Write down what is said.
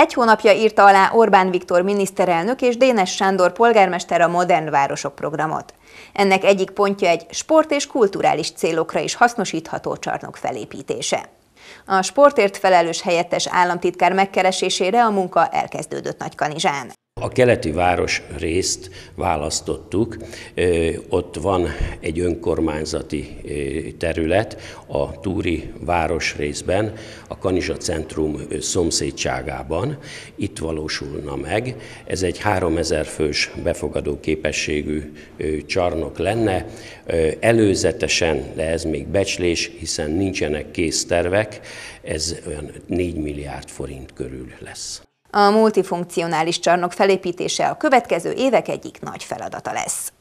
Egy hónapja írta alá Orbán Viktor miniszterelnök és Dénes Sándor polgármester a Modern Városok programot. Ennek egyik pontja egy sport és kulturális célokra is hasznosítható csarnok felépítése. A sportért felelős helyettes államtitkár megkeresésére a munka elkezdődött Nagykanizsán. A keleti város részt választottuk, ott van egy önkormányzati terület a Túri város részben, a Kanizsa centrum szomszédságában. Itt valósulna meg. Ez egy 3000 fős befogadó képességű csarnok lenne. Előzetesen, de ez még becslés, hiszen nincsenek kész tervek. ez olyan 4 milliárd forint körül lesz. A multifunkcionális csarnok felépítése a következő évek egyik nagy feladata lesz.